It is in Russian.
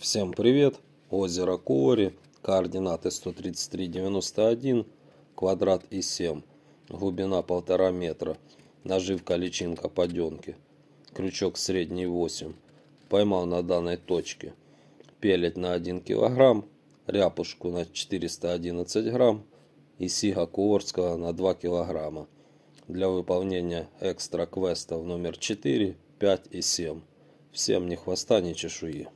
Всем привет! Озеро Кори, координаты 133,91, квадрат и 7, глубина 1,5 метра, наживка личинка поденки, крючок средний 8, поймал на данной точке, пелет на 1 килограмм, ряпушку на 411 грамм и сига куорского на 2 килограмма для выполнения экстра квестов номер 4, 5 и 7. Всем ни хвоста, ни чешуи.